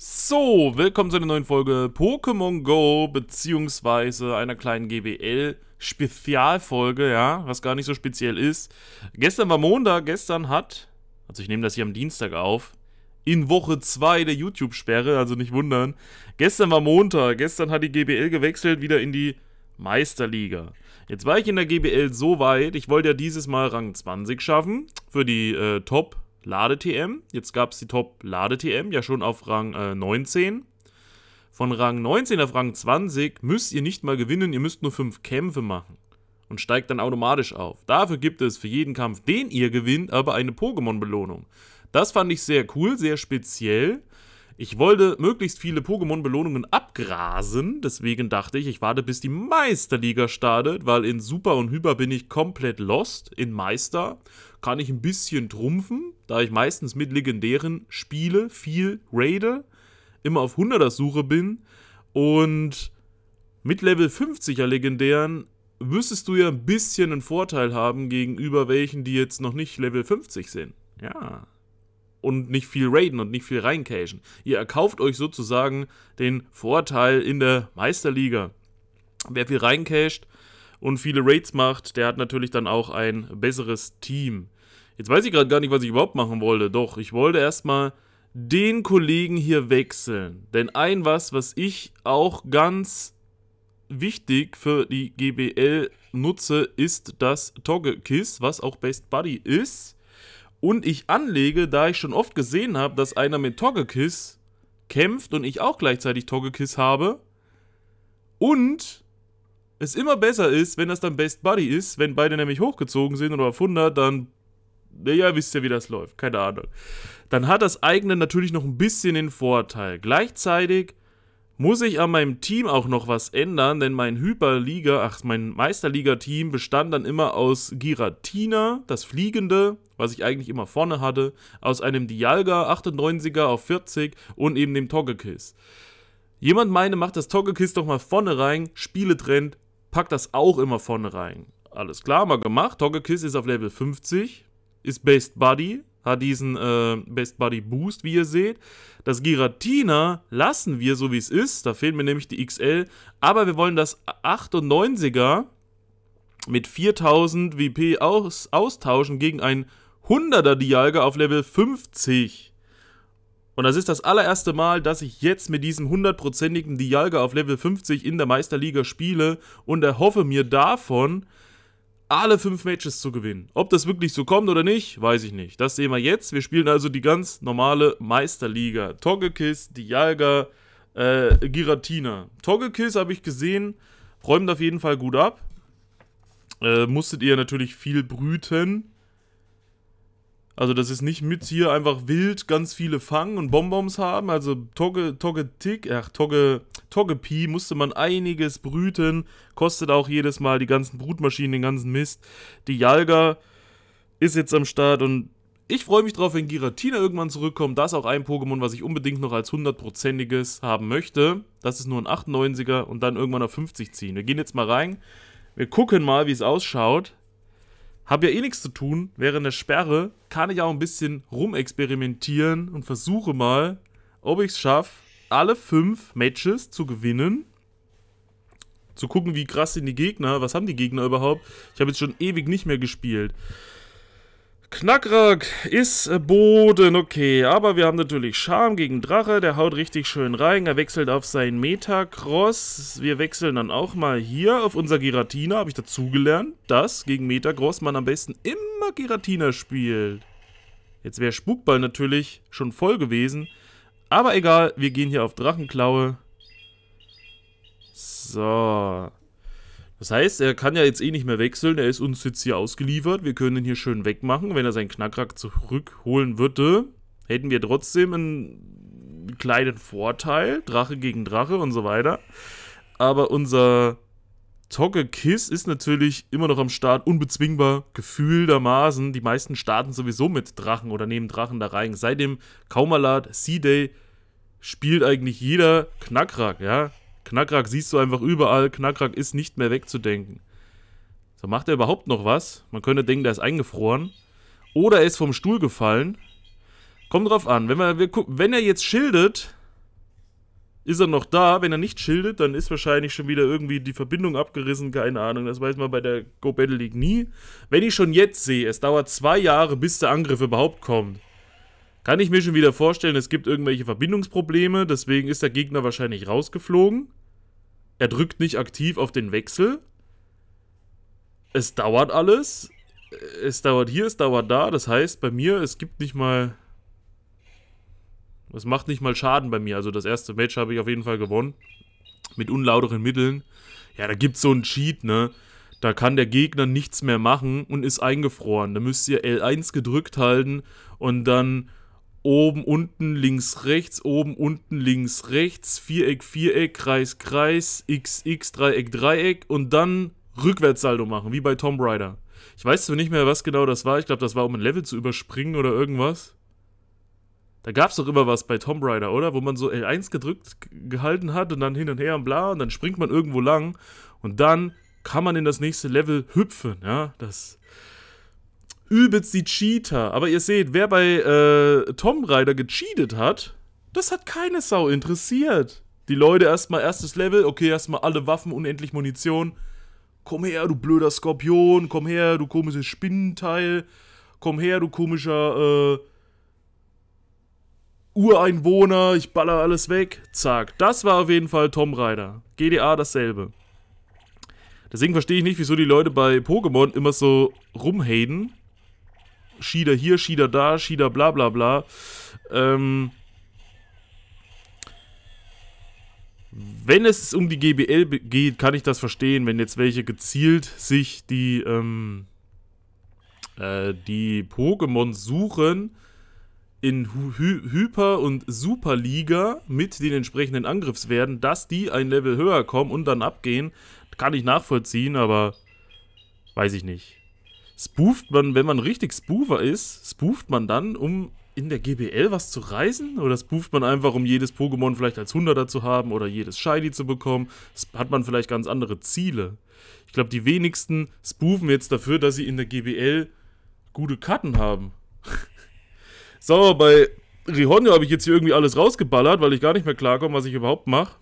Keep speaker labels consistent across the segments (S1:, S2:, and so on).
S1: So, willkommen zu einer neuen Folge Pokémon Go, beziehungsweise einer kleinen GBL Spezialfolge, ja, was gar nicht so speziell ist. Gestern war Montag, gestern hat, also ich nehme das hier am Dienstag auf, in Woche 2 der YouTube-Sperre, also nicht wundern. Gestern war Montag, gestern hat die GBL gewechselt, wieder in die Meisterliga. Jetzt war ich in der GBL so weit, ich wollte ja dieses Mal Rang 20 schaffen, für die äh, Top Lade-TM. Jetzt gab es die Top-Lade-TM ja schon auf Rang äh, 19. Von Rang 19 auf Rang 20 müsst ihr nicht mal gewinnen, ihr müsst nur 5 Kämpfe machen. Und steigt dann automatisch auf. Dafür gibt es für jeden Kampf, den ihr gewinnt, aber eine Pokémon-Belohnung. Das fand ich sehr cool, sehr speziell. Ich wollte möglichst viele Pokémon-Belohnungen abgrasen, deswegen dachte ich, ich warte bis die Meisterliga startet, weil in Super und Hyper bin ich komplett lost. In Meister kann ich ein bisschen trumpfen, da ich meistens mit Legendären spiele, viel raide, immer auf 100er Suche bin und mit Level 50er Legendären müsstest du ja ein bisschen einen Vorteil haben gegenüber welchen, die jetzt noch nicht Level 50 sind. Ja, und nicht viel raiden und nicht viel reincashen. Ihr erkauft euch sozusagen den Vorteil in der Meisterliga. Wer viel reincasht und viele Raids macht, der hat natürlich dann auch ein besseres Team. Jetzt weiß ich gerade gar nicht, was ich überhaupt machen wollte. Doch, ich wollte erstmal den Kollegen hier wechseln. Denn ein was, was ich auch ganz wichtig für die GBL nutze, ist das Togge Kiss, was auch Best Buddy ist und ich anlege, da ich schon oft gesehen habe, dass einer mit Togekiss kämpft und ich auch gleichzeitig Togekiss habe. Und es immer besser ist, wenn das dann Best Buddy ist, wenn beide nämlich hochgezogen sind oder auf 100, dann, Ja, wisst ihr, wie das läuft, keine Ahnung. Dann hat das eigene natürlich noch ein bisschen den Vorteil. Gleichzeitig muss ich an meinem Team auch noch was ändern, denn mein Hyperliga, ach, mein Meisterliga-Team bestand dann immer aus Giratina, das Fliegende, was ich eigentlich immer vorne hatte, aus einem Dialga 98er auf 40 und eben dem Togekiss. Jemand meine, macht das Togekiss doch mal vorne rein, Spieletrend, packt das auch immer vorne rein. Alles klar, mal gemacht. Togekiss ist auf Level 50, ist Best Buddy, hat diesen äh, Best Buddy Boost, wie ihr seht. Das Giratina lassen wir so, wie es ist. Da fehlt mir nämlich die XL. Aber wir wollen das 98er mit 4000 WP aus austauschen gegen ein 100er Dialga auf Level 50. Und das ist das allererste Mal, dass ich jetzt mit diesem 100%igen Dialga auf Level 50 in der Meisterliga spiele und erhoffe mir davon, alle fünf Matches zu gewinnen. Ob das wirklich so kommt oder nicht, weiß ich nicht. Das sehen wir jetzt. Wir spielen also die ganz normale Meisterliga. Togekiss, Dialga, äh, Giratina. Togekiss habe ich gesehen, räumt auf jeden Fall gut ab. Äh, musstet ihr natürlich viel brüten. Also das ist nicht mit hier einfach wild ganz viele fangen und Bonbons haben. Also Togge, Togge Tick, ach Togge, Togge Pi musste man einiges brüten. Kostet auch jedes Mal die ganzen Brutmaschinen, den ganzen Mist. Die Jalga ist jetzt am Start und ich freue mich drauf, wenn Giratina irgendwann zurückkommt. Das ist auch ein Pokémon, was ich unbedingt noch als hundertprozentiges haben möchte. Das ist nur ein 98er und dann irgendwann auf 50 ziehen. Wir gehen jetzt mal rein. Wir gucken mal, wie es ausschaut. Hab ja eh nichts zu tun während der Sperre, kann ich auch ein bisschen rumexperimentieren und versuche mal, ob ich es schaffe, alle fünf Matches zu gewinnen. Zu gucken, wie krass sind die Gegner, was haben die Gegner überhaupt. Ich habe jetzt schon ewig nicht mehr gespielt. Knackrack ist äh, Boden, okay. Aber wir haben natürlich Charme gegen Drache. Der haut richtig schön rein. Er wechselt auf seinen Metacross. Wir wechseln dann auch mal hier auf unser Giratina. Habe ich dazugelernt, dass gegen Metacross man am besten immer Giratina spielt. Jetzt wäre Spukball natürlich schon voll gewesen. Aber egal, wir gehen hier auf Drachenklaue. So. Das heißt, er kann ja jetzt eh nicht mehr wechseln. Er ist uns jetzt hier ausgeliefert. Wir können ihn hier schön wegmachen. Wenn er seinen Knackrack zurückholen würde, hätten wir trotzdem einen kleinen Vorteil. Drache gegen Drache und so weiter. Aber unser Togge Kiss ist natürlich immer noch am Start, unbezwingbar, gefühltermaßen. Die meisten starten sowieso mit Drachen oder nehmen Drachen da rein. Seit dem Kaumalat, Sea day spielt eigentlich jeder Knackrack, ja. Knackrack siehst du einfach überall. Knackrack ist nicht mehr wegzudenken. So, macht er überhaupt noch was? Man könnte denken, der ist eingefroren. Oder er ist vom Stuhl gefallen. Kommt drauf an. Wenn, wir, wir wenn er jetzt schildet, ist er noch da. Wenn er nicht schildet, dann ist wahrscheinlich schon wieder irgendwie die Verbindung abgerissen. Keine Ahnung. Das weiß man bei der Go Battle League nie. Wenn ich schon jetzt sehe, es dauert zwei Jahre, bis der Angriff überhaupt kommt, kann ich mir schon wieder vorstellen, es gibt irgendwelche Verbindungsprobleme. Deswegen ist der Gegner wahrscheinlich rausgeflogen. Er drückt nicht aktiv auf den Wechsel. Es dauert alles. Es dauert hier, es dauert da. Das heißt, bei mir, es gibt nicht mal... Es macht nicht mal Schaden bei mir. Also das erste Match habe ich auf jeden Fall gewonnen. Mit unlauteren Mitteln. Ja, da gibt es so einen Cheat, ne? Da kann der Gegner nichts mehr machen und ist eingefroren. Da müsst ihr L1 gedrückt halten und dann oben, unten, links, rechts, oben, unten, links, rechts, Viereck, Viereck, Kreis, Kreis, X, X, Dreieck, Dreieck und dann Rückwärtssaldo machen, wie bei Tomb Raider. Ich weiß zwar nicht mehr, was genau das war. Ich glaube, das war, um ein Level zu überspringen oder irgendwas. Da gab es doch immer was bei Tomb Raider, oder? Wo man so L1 gedrückt gehalten hat und dann hin und her und bla und dann springt man irgendwo lang und dann kann man in das nächste Level hüpfen, ja? Das übelst die Cheater. Aber ihr seht, wer bei äh, Tom Raider gecheatet hat, das hat keine Sau interessiert. Die Leute erstmal erstes Level, okay, erstmal alle Waffen, unendlich Munition. Komm her, du blöder Skorpion, komm her, du komisches Spinnenteil, komm her, du komischer äh, Ureinwohner, ich baller alles weg. Zack, das war auf jeden Fall Tom Raider. GDA dasselbe. Deswegen verstehe ich nicht, wieso die Leute bei Pokémon immer so rumhaden. Schieder hier, Schieder da, Schieder bla bla bla. Ähm, wenn es um die GBL geht, kann ich das verstehen, wenn jetzt welche gezielt sich die, ähm, äh, die Pokémon suchen in Hy Hyper- und Superliga mit den entsprechenden Angriffswerten, dass die ein Level höher kommen und dann abgehen, kann ich nachvollziehen, aber weiß ich nicht spooft man, wenn man richtig Spoofer ist, spooft man dann, um in der GBL was zu reisen? Oder spooft man einfach, um jedes Pokémon vielleicht als Hunderter zu haben oder jedes Shiny zu bekommen? Hat man vielleicht ganz andere Ziele? Ich glaube, die wenigsten spoofen jetzt dafür, dass sie in der GBL gute Karten haben. so, bei Rihonyo habe ich jetzt hier irgendwie alles rausgeballert, weil ich gar nicht mehr klarkomme, was ich überhaupt mache.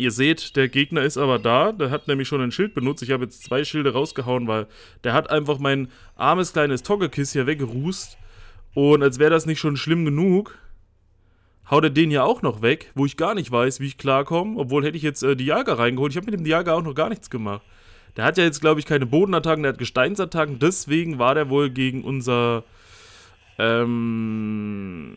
S1: Ihr seht, der Gegner ist aber da. Der hat nämlich schon ein Schild benutzt. Ich habe jetzt zwei Schilde rausgehauen, weil der hat einfach mein armes kleines Toggekiss hier weggerußt. Und als wäre das nicht schon schlimm genug, haut er den hier auch noch weg, wo ich gar nicht weiß, wie ich klarkomme. Obwohl hätte ich jetzt äh, Jager reingeholt. Ich habe mit dem Jager auch noch gar nichts gemacht. Der hat ja jetzt, glaube ich, keine Bodenattacken, der hat Gesteinsattacken. Deswegen war der wohl gegen unser ähm,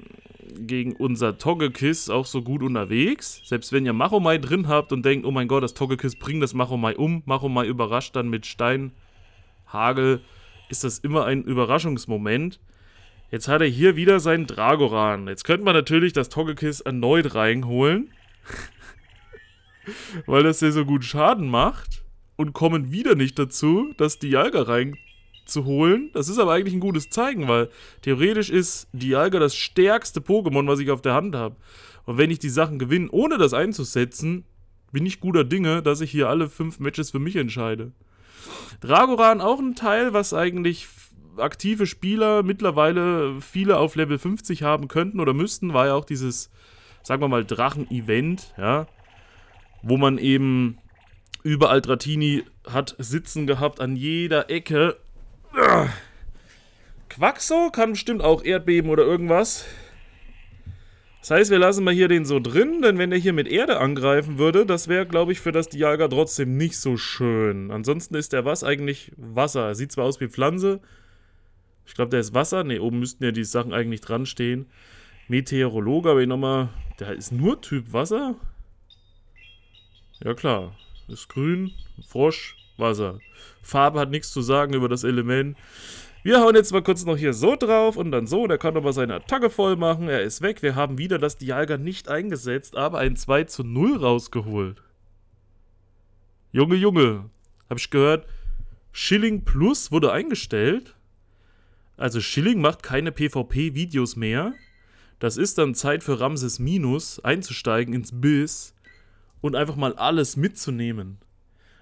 S1: gegen unser Togekiss auch so gut unterwegs. Selbst wenn ihr Machomai drin habt und denkt, oh mein Gott, das Togekiss bringt das Machomai um. Machomai überrascht dann mit Stein, Hagel, ist das immer ein Überraschungsmoment. Jetzt hat er hier wieder seinen Dragoran. Jetzt könnte man natürlich das Togekiss erneut reinholen. weil das hier so gut Schaden macht. Und kommen wieder nicht dazu, dass die Jalga rein zu holen. Das ist aber eigentlich ein gutes Zeichen, weil theoretisch ist Dialga das stärkste Pokémon, was ich auf der Hand habe. Und wenn ich die Sachen gewinne, ohne das einzusetzen, bin ich guter Dinge, dass ich hier alle fünf Matches für mich entscheide. Dragoran auch ein Teil, was eigentlich aktive Spieler mittlerweile viele auf Level 50 haben könnten oder müssten, war ja auch dieses, sagen wir mal, Drachen-Event, ja, wo man eben überall Dratini hat sitzen gehabt an jeder Ecke Quaxo kann bestimmt auch Erdbeben oder irgendwas. Das heißt, wir lassen mal hier den so drin, denn wenn der hier mit Erde angreifen würde, das wäre, glaube ich, für das Dialga trotzdem nicht so schön. Ansonsten ist der was eigentlich Wasser. Sieht zwar aus wie Pflanze. Ich glaube, der ist Wasser. Ne, oben müssten ja die Sachen eigentlich dran stehen. Meteorologe, aber ich nochmal... Der ist nur Typ Wasser? Ja klar. Ist grün, Frosch, Wasser. Farbe hat nichts zu sagen über das Element. Wir hauen jetzt mal kurz noch hier so drauf und dann so. Der kann nochmal seine Attacke voll machen. Er ist weg. Wir haben wieder das Dialga nicht eingesetzt, aber ein 2 zu 0 rausgeholt. Junge, Junge. Hab ich gehört, Schilling Plus wurde eingestellt. Also Schilling macht keine PvP-Videos mehr. Das ist dann Zeit für Ramses Minus einzusteigen ins Biss und einfach mal alles mitzunehmen.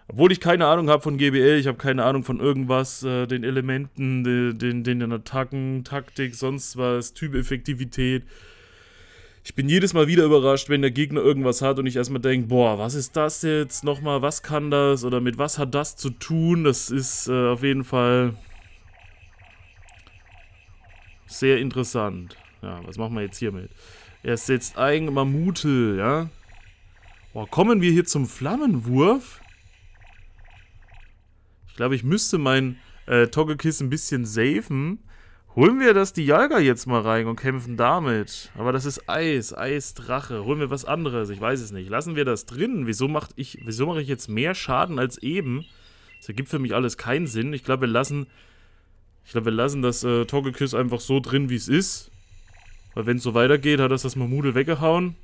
S1: Obwohl ich keine Ahnung habe von GBL, ich habe keine Ahnung von irgendwas, äh, den Elementen, den, den, den Attacken, Taktik, sonst was, Typeffektivität. Ich bin jedes Mal wieder überrascht, wenn der Gegner irgendwas hat und ich erstmal denke, boah, was ist das jetzt nochmal, was kann das oder mit was hat das zu tun? Das ist äh, auf jeden Fall sehr interessant. Ja, was machen wir jetzt hiermit? Er setzt ein Mammute, ja. Boah, kommen wir hier zum Flammenwurf? glaube, ich müsste mein äh, Togekiss ein bisschen safen. Holen wir das Dialga jetzt mal rein und kämpfen damit. Aber das ist Eis, Eisdrache. Holen wir was anderes, ich weiß es nicht. Lassen wir das drin. Wieso, macht ich, wieso mache ich jetzt mehr Schaden als eben? Das ergibt für mich alles keinen Sinn. Ich glaube, wir lassen, ich glaube, wir lassen das äh, Togekiss einfach so drin, wie es ist. Weil wenn es so weitergeht, hat das das Mamudel weggehauen.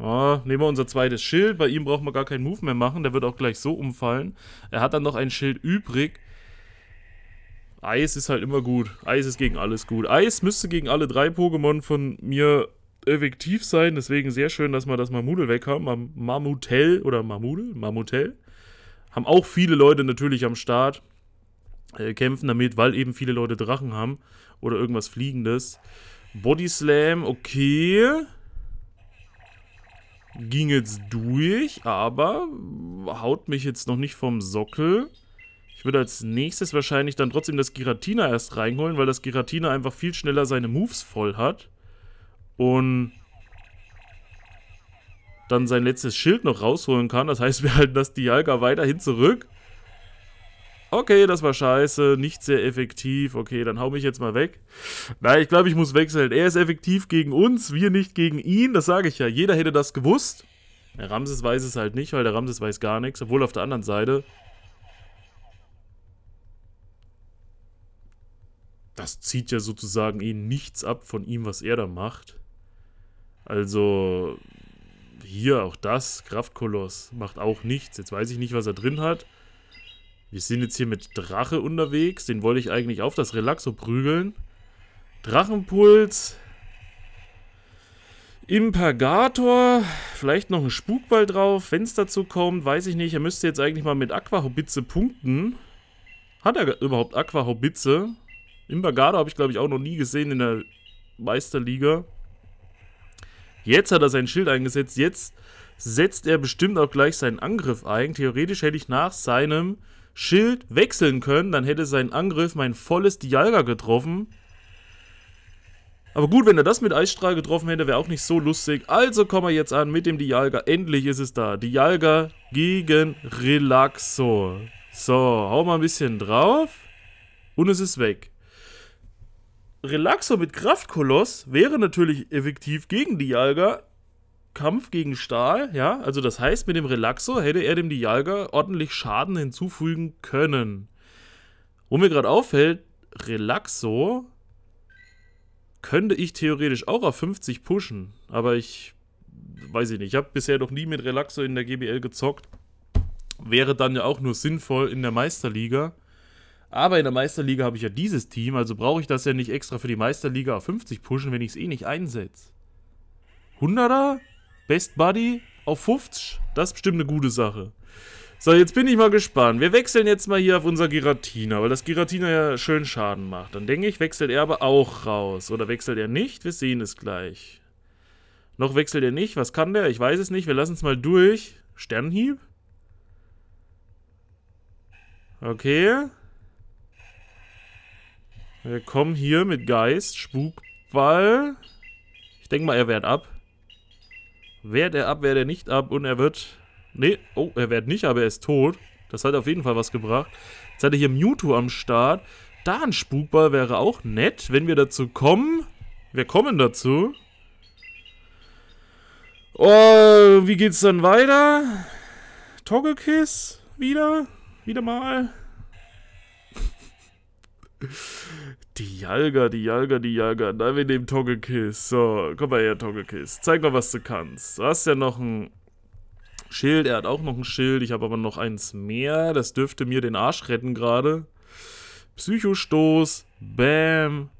S1: Ja, nehmen wir unser zweites Schild. Bei ihm brauchen wir gar keinen Move mehr machen. Der wird auch gleich so umfallen. Er hat dann noch ein Schild übrig. Eis ist halt immer gut. Eis ist gegen alles gut. Eis müsste gegen alle drei Pokémon von mir effektiv sein. Deswegen sehr schön, dass wir das Mamudel weg haben. Mam Mamutel oder Mamudel? Mamutel. Haben auch viele Leute natürlich am Start. Äh, kämpfen damit, weil eben viele Leute Drachen haben. Oder irgendwas Fliegendes. Body Slam, okay ging jetzt durch, aber haut mich jetzt noch nicht vom Sockel. Ich würde als nächstes wahrscheinlich dann trotzdem das Giratina erst reinholen, weil das Giratina einfach viel schneller seine Moves voll hat. Und dann sein letztes Schild noch rausholen kann. Das heißt, wir halten das Dialga weiterhin zurück. Okay, das war scheiße, nicht sehr effektiv. Okay, dann hau mich jetzt mal weg. Nein, ich glaube, ich muss wechseln. Halt, er ist effektiv gegen uns, wir nicht gegen ihn. Das sage ich ja. Jeder hätte das gewusst. Der Ramses weiß es halt nicht, weil der Ramses weiß gar nichts. Obwohl auf der anderen Seite... Das zieht ja sozusagen eh nichts ab von ihm, was er da macht. Also, hier auch das, Kraftkoloss, macht auch nichts. Jetzt weiß ich nicht, was er drin hat. Wir sind jetzt hier mit Drache unterwegs. Den wollte ich eigentlich auf das Relaxo prügeln. Drachenpuls. Impergator. Vielleicht noch ein Spukball drauf. Wenn es dazu kommt, weiß ich nicht. Er müsste jetzt eigentlich mal mit Aquahobitze punkten. Hat er überhaupt Aquahobitze? Impergator habe ich, glaube ich, auch noch nie gesehen in der Meisterliga. Jetzt hat er sein Schild eingesetzt. Jetzt setzt er bestimmt auch gleich seinen Angriff ein. Theoretisch hätte ich nach seinem Schild wechseln können, dann hätte sein Angriff mein volles Dialga getroffen. Aber gut, wenn er das mit Eisstrahl getroffen hätte, wäre auch nicht so lustig. Also kommen wir jetzt an mit dem Dialga. Endlich ist es da. Dialga gegen Relaxo. So, hau mal ein bisschen drauf. Und es ist weg. Relaxo mit Kraftkoloss wäre natürlich effektiv gegen Dialga. Kampf gegen Stahl, ja, also das heißt, mit dem Relaxo hätte er dem Dialga ordentlich Schaden hinzufügen können. Wo mir gerade auffällt, Relaxo könnte ich theoretisch auch auf 50 pushen, aber ich weiß ich nicht, ich habe bisher noch nie mit Relaxo in der GBL gezockt. Wäre dann ja auch nur sinnvoll in der Meisterliga. Aber in der Meisterliga habe ich ja dieses Team, also brauche ich das ja nicht extra für die Meisterliga auf 50 pushen, wenn ich es eh nicht einsetze. 100er? Best Buddy auf 50, das ist bestimmt eine gute Sache. So, jetzt bin ich mal gespannt. Wir wechseln jetzt mal hier auf unser Giratina, weil das Giratina ja schön Schaden macht. Dann denke ich, wechselt er aber auch raus. Oder wechselt er nicht? Wir sehen es gleich. Noch wechselt er nicht. Was kann der? Ich weiß es nicht. Wir lassen es mal durch. Sternhieb? Okay. Wir kommen hier mit Geist, Spukball. Ich denke mal, er wehrt ab. Wehrt er ab, wehrt er nicht ab und er wird... Ne, oh, er wehrt nicht, aber er ist tot. Das hat auf jeden Fall was gebracht. Jetzt hat er hier Mewtwo am Start. Da ein Spukball wäre auch nett, wenn wir dazu kommen. Wir kommen dazu. Oh, wie geht's dann weiter? Togekiss? Wieder? Wieder mal? Die Jalga, die Jalga, die Jalga. Na, wir nehmen Togekiss. So, komm mal her, Togekiss. Zeig mal, was du kannst. Du hast ja noch ein Schild. Er hat auch noch ein Schild. Ich habe aber noch eins mehr. Das dürfte mir den Arsch retten gerade. Psychostoß. Bam.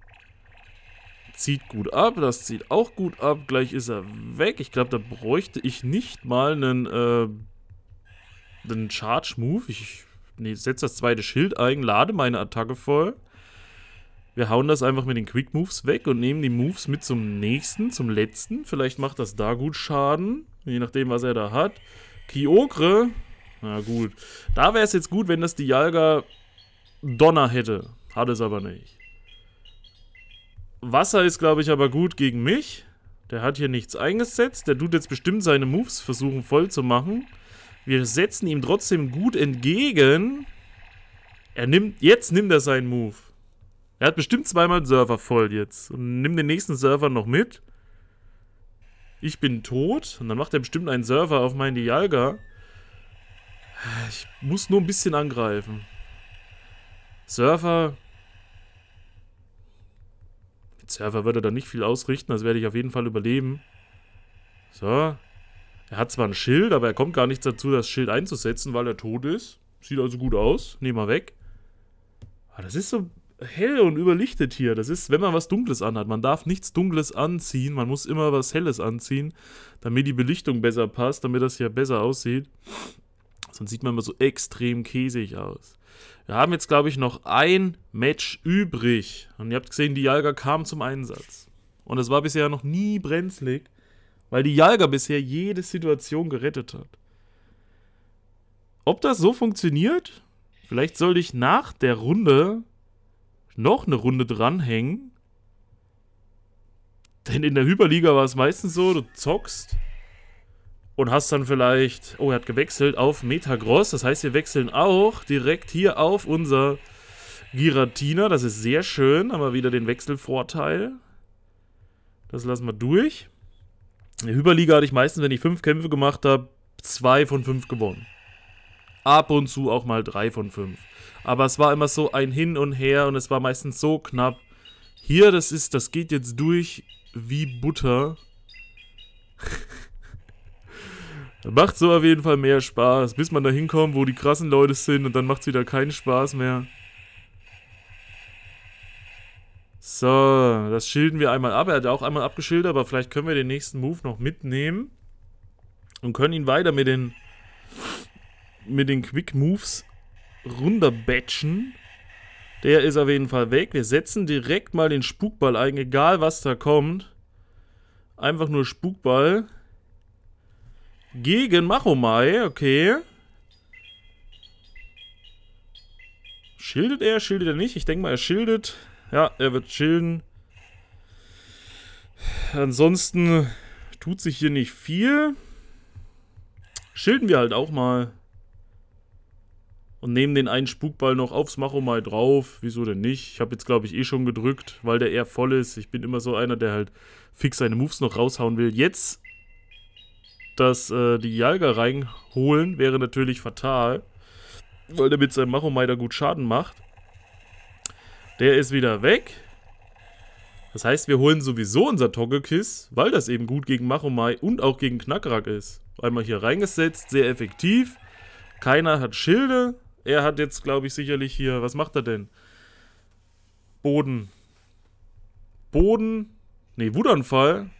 S1: Zieht gut ab. Das zieht auch gut ab. Gleich ist er weg. Ich glaube, da bräuchte ich nicht mal einen, äh, einen Charge-Move. Ich nee, setze das zweite Schild ein, lade meine Attacke voll. Wir hauen das einfach mit den Quick Moves weg und nehmen die Moves mit zum nächsten, zum letzten. Vielleicht macht das da gut Schaden, je nachdem, was er da hat. Kyogre. Na gut. Da wäre es jetzt gut, wenn das Dialga Donner hätte. Hat es aber nicht. Wasser ist, glaube ich, aber gut gegen mich. Der hat hier nichts eingesetzt. Der tut jetzt bestimmt seine Moves versuchen voll zu machen. Wir setzen ihm trotzdem gut entgegen. Er nimmt, jetzt nimmt er seinen Move. Er hat bestimmt zweimal einen Server voll jetzt. Und nimm den nächsten Server noch mit. Ich bin tot. Und dann macht er bestimmt einen Server auf meinen Dialga. Ich muss nur ein bisschen angreifen. Server. Mit Server würde er dann nicht viel ausrichten. Das werde ich auf jeden Fall überleben. So. Er hat zwar ein Schild, aber er kommt gar nicht dazu, das Schild einzusetzen, weil er tot ist. Sieht also gut aus. Nehmen wir weg. Aber das ist so hell und überlichtet hier. Das ist, wenn man was Dunkles anhat. Man darf nichts Dunkles anziehen. Man muss immer was Helles anziehen, damit die Belichtung besser passt, damit das hier besser aussieht. Sonst sieht man immer so extrem käsig aus. Wir haben jetzt, glaube ich, noch ein Match übrig. Und ihr habt gesehen, die Jalga kam zum Einsatz. Und es war bisher noch nie brenzlig, weil die Jalga bisher jede Situation gerettet hat. Ob das so funktioniert? Vielleicht sollte ich nach der Runde noch eine Runde dranhängen. Denn in der Hyperliga war es meistens so, du zockst und hast dann vielleicht, oh, er hat gewechselt auf Metagross. Das heißt, wir wechseln auch direkt hier auf unser Giratina. Das ist sehr schön, haben wir wieder den Wechselvorteil. Das lassen wir durch. In der Hyperliga hatte ich meistens, wenn ich fünf Kämpfe gemacht habe, zwei von fünf gewonnen. Ab und zu auch mal drei von fünf. Aber es war immer so ein Hin und Her und es war meistens so knapp. Hier, das ist, das geht jetzt durch wie Butter. macht so auf jeden Fall mehr Spaß, bis man da hinkommt, wo die krassen Leute sind und dann macht es wieder keinen Spaß mehr. So, das schilden wir einmal ab. Er hat auch einmal abgeschildert, aber vielleicht können wir den nächsten Move noch mitnehmen. Und können ihn weiter mit den, mit den Quick Moves runterbatchen. Der ist auf jeden Fall weg. Wir setzen direkt mal den Spukball ein, egal was da kommt. Einfach nur Spukball. Gegen Machomai, okay. Schildet er, schildet er nicht? Ich denke mal, er schildet. Ja, er wird schilden. Ansonsten tut sich hier nicht viel. Schilden wir halt auch mal und nehmen den einen Spukball noch aufs Macho mal drauf. Wieso denn nicht? Ich habe jetzt, glaube ich, eh schon gedrückt, weil der eher voll ist. Ich bin immer so einer, der halt fix seine Moves noch raushauen will. Jetzt dass äh, die Jalga reinholen wäre natürlich fatal, weil der mit seinem Machomai da gut Schaden macht. Der ist wieder weg. Das heißt, wir holen sowieso unser Togekiss, weil das eben gut gegen Machomai und auch gegen Knackrack ist. Einmal hier reingesetzt, sehr effektiv. Keiner hat Schilde. Er hat jetzt, glaube ich, sicherlich hier, was macht er denn? Boden. Boden. Ne, Wutanfall.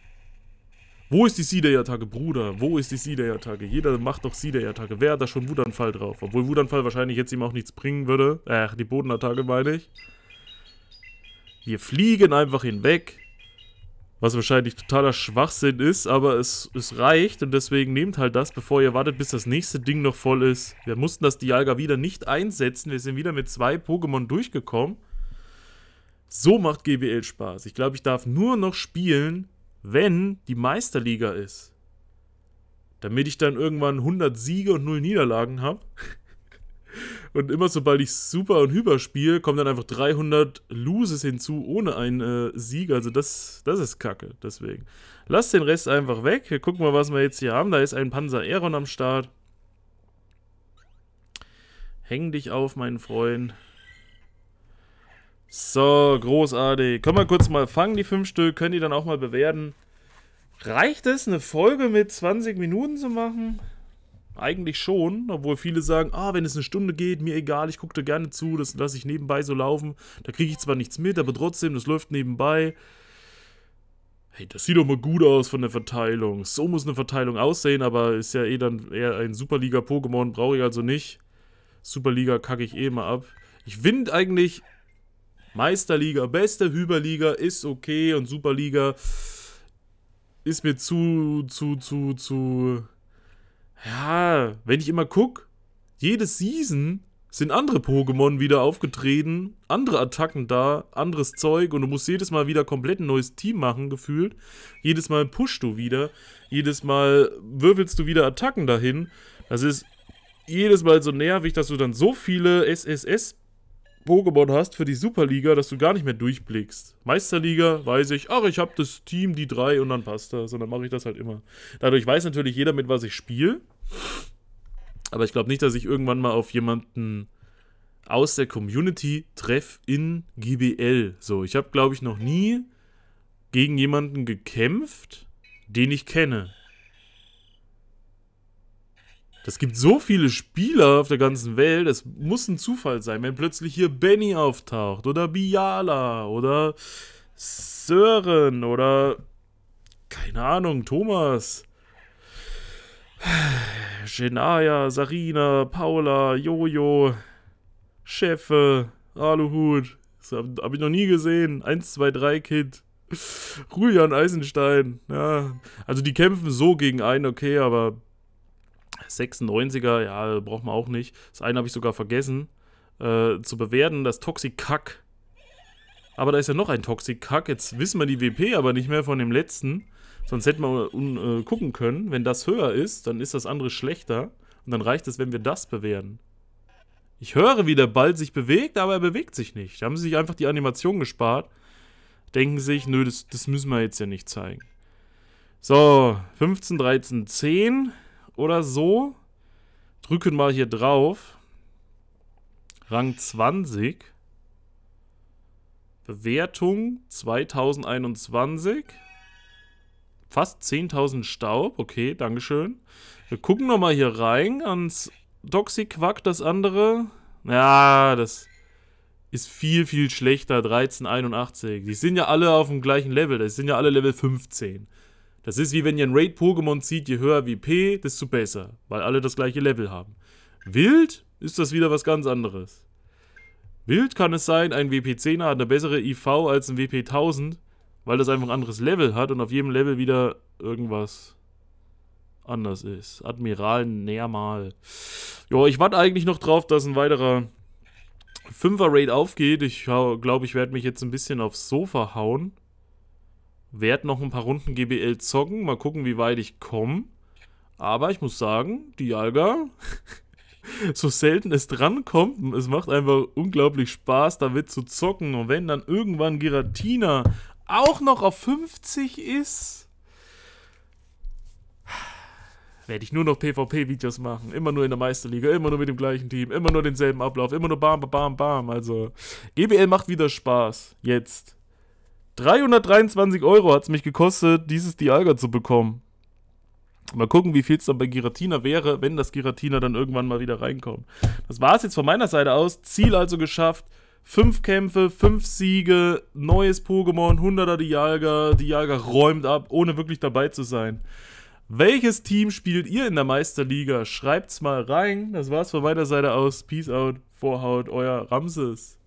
S1: Wo ist die Siederattacke, Bruder? Wo ist die Siederattacke? Jeder macht doch Siederattacke. Wer hat da schon Wutanfall drauf? Obwohl Wutanfall wahrscheinlich jetzt ihm auch nichts bringen würde. Ach, die Bodenattacke meine ich. Wir fliegen einfach hinweg. Was wahrscheinlich totaler Schwachsinn ist, aber es, es reicht und deswegen nehmt halt das, bevor ihr wartet, bis das nächste Ding noch voll ist. Wir mussten das Dialga wieder nicht einsetzen, wir sind wieder mit zwei Pokémon durchgekommen. So macht GBL Spaß. Ich glaube, ich darf nur noch spielen, wenn die Meisterliga ist. Damit ich dann irgendwann 100 Siege und 0 Niederlagen habe. Und immer sobald ich super und hyper spiele, kommen dann einfach 300 Loses hinzu ohne einen äh, Sieg. Also das, das ist kacke. Deswegen. Lass den Rest einfach weg. Wir gucken mal, was wir jetzt hier haben. Da ist ein Panzer Aeron am Start. Häng dich auf, mein Freund. So, großartig. Können wir kurz mal fangen, die fünf Stück. Können die dann auch mal bewerten. Reicht es, eine Folge mit 20 Minuten zu machen? Ja. Eigentlich schon, obwohl viele sagen, ah, wenn es eine Stunde geht, mir egal, ich gucke da gerne zu, das lasse ich nebenbei so laufen. Da kriege ich zwar nichts mit, aber trotzdem, das läuft nebenbei. Hey, das sieht doch mal gut aus von der Verteilung. So muss eine Verteilung aussehen, aber ist ja eh dann eher ein Superliga-Pokémon, brauche ich also nicht. Superliga kacke ich eh mal ab. Ich finde eigentlich Meisterliga, beste Hyperliga ist okay und Superliga ist mir zu, zu, zu, zu ja, wenn ich immer gucke, jede Season sind andere Pokémon wieder aufgetreten, andere Attacken da, anderes Zeug und du musst jedes Mal wieder komplett ein neues Team machen, gefühlt. Jedes Mal pushst du wieder, jedes Mal würfelst du wieder Attacken dahin. Das ist jedes Mal so nervig, dass du dann so viele SSS Pokémon hast für die Superliga, dass du gar nicht mehr durchblickst. Meisterliga weiß ich, ach, ich habe das Team, die drei und dann passt das. Und dann mache ich das halt immer. Dadurch weiß natürlich jeder, mit was ich spiele. Aber ich glaube nicht, dass ich irgendwann mal auf jemanden aus der Community treffe in GBL. So, ich habe, glaube ich, noch nie gegen jemanden gekämpft, den ich kenne. Das gibt so viele Spieler auf der ganzen Welt, es muss ein Zufall sein, wenn plötzlich hier Benny auftaucht oder Biala oder Sören oder keine Ahnung, Thomas. Genaya, Sarina, Paula, Jojo, Cheffe, Aluhut. Das habe hab ich noch nie gesehen. 1, 2, 3 Kid. Julian Eisenstein. Ja. Also die kämpfen so gegen einen, okay, aber 96er, ja, braucht man auch nicht. Das eine habe ich sogar vergessen äh, zu bewerten, das Toxic Kack. Aber da ist ja noch ein Toxic Kack. Jetzt wissen wir die WP aber nicht mehr von dem letzten. Sonst hätten wir äh, gucken können, wenn das höher ist, dann ist das andere schlechter. Und dann reicht es, wenn wir das bewerten. Ich höre, wie der Ball sich bewegt, aber er bewegt sich nicht. Da haben sie sich einfach die Animation gespart. Denken sich, nö, das, das müssen wir jetzt ja nicht zeigen. So, 15, 13, 10 oder so. Drücken mal hier drauf. Rang 20. Bewertung 2021. Fast 10.000 Staub. Okay, Dankeschön. Wir gucken nochmal hier rein ans Doxyquack, das andere. Ja, das ist viel, viel schlechter. 1381. Die sind ja alle auf dem gleichen Level. Die sind ja alle Level 15. Das ist wie wenn ihr ein Raid-Pokémon zieht, je höher WP, desto besser, weil alle das gleiche Level haben. Wild ist das wieder was ganz anderes. Wild kann es sein, ein WP-10er hat eine bessere IV als ein WP-1000, weil das einfach ein anderes Level hat und auf jedem Level wieder irgendwas anders ist. Admiral Nermal. Jo, ich warte eigentlich noch drauf, dass ein weiterer 5er Raid aufgeht. Ich glaube, ich werde mich jetzt ein bisschen aufs Sofa hauen. Werd noch ein paar Runden GBL zocken, mal gucken, wie weit ich komme. Aber ich muss sagen, die Alga, so selten es drankommt, es macht einfach unglaublich Spaß, damit zu zocken. Und wenn dann irgendwann Giratina auch noch auf 50 ist, werde ich nur noch PvP-Videos machen. Immer nur in der Meisterliga, immer nur mit dem gleichen Team, immer nur denselben Ablauf, immer nur bam, bam, bam, bam. Also, GBL macht wieder Spaß. Jetzt. 323 Euro hat es mich gekostet, dieses Dialga zu bekommen. Mal gucken, wie viel es dann bei Giratina wäre, wenn das Giratina dann irgendwann mal wieder reinkommt. Das war es jetzt von meiner Seite aus. Ziel also geschafft. Fünf Kämpfe, fünf Siege, neues Pokémon, 100er Dialga. Dialga räumt ab, ohne wirklich dabei zu sein. Welches Team spielt ihr in der Meisterliga? Schreibt's mal rein. Das war's von meiner Seite aus. Peace out, Vorhaut, euer Ramses.